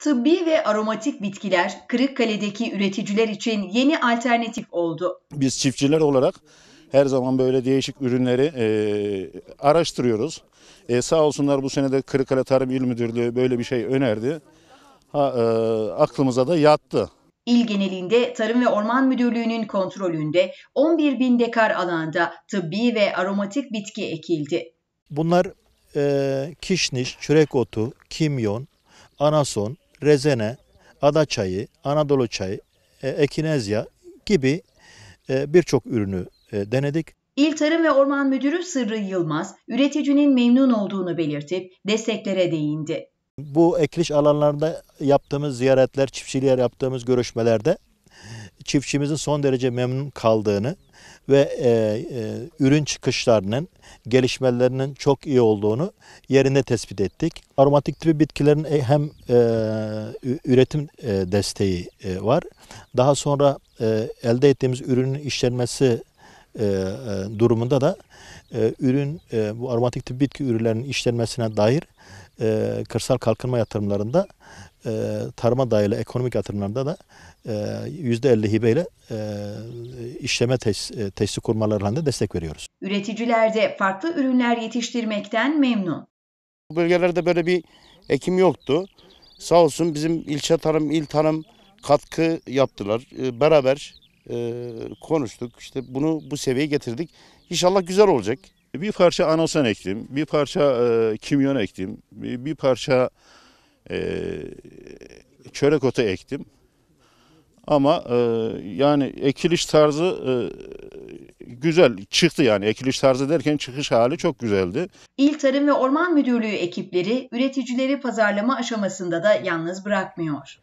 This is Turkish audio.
Tıbbi ve aromatik bitkiler Kırıkkale'deki üreticiler için yeni alternatif oldu. Biz çiftçiler olarak her zaman böyle değişik ürünleri e, araştırıyoruz. E, sağ olsunlar bu sene de Kırıkkale Tarım İl Müdürlüğü böyle bir şey önerdi. Ha, e, aklımıza da yattı. İl genelinde Tarım ve Orman Müdürlüğü'nün kontrolünde 11 bin dekar alanda tıbbi ve aromatik bitki ekildi. Bunlar e, kişniş, çürek otu, kimyon, anason, rezene, ada çayı, Anadolu çayı, e, ekinezya gibi e, birçok ürünü e, denedik. İl Tarım ve Orman Müdürü Sırrı Yılmaz, üreticinin memnun olduğunu belirtip desteklere değindi. Bu ekiliş alanlarında yaptığımız ziyaretler, çiftçiliğe yaptığımız görüşmelerde çiftçimizin son derece memnun kaldığını ve e, e, ürün çıkışlarının, gelişmelerinin çok iyi olduğunu yerinde tespit ettik. Aromatik tipi bitkilerin e, hem e, üretim e, desteği e, var. Daha sonra e, elde ettiğimiz ürünün işlenmesi e, e, durumunda da e, ürün e, bu aromatik tip bitki ürünlerinin işlenmesine dair e, kırsal kalkınma yatırımlarında e, tarıma dayalı ekonomik yatırımlarda da e, yüzde %50 hibeyle e, işleme tes, e, tesis kurmaları halinde destek veriyoruz. Üreticiler de farklı ürünler yetiştirmekten memnun. Bu bölgelerde böyle bir ekim yoktu. Sağ olsun bizim ilçe tarım, il tarım katkı yaptılar. beraber konuştuk. İşte bunu bu seviyeye getirdik. İnşallah güzel olacak. E, bir parça anosan ektim, bir parça e, kimyon ektim, bir, e, bir parça e, çörek otu ektim. Ama e, yani ekiliş tarzı e, güzel çıktı yani ekiliş tarzı derken çıkış hali çok güzeldi. İl Tarım ve Orman Müdürlüğü ekipleri üreticileri pazarlama aşamasında da yalnız bırakmıyor.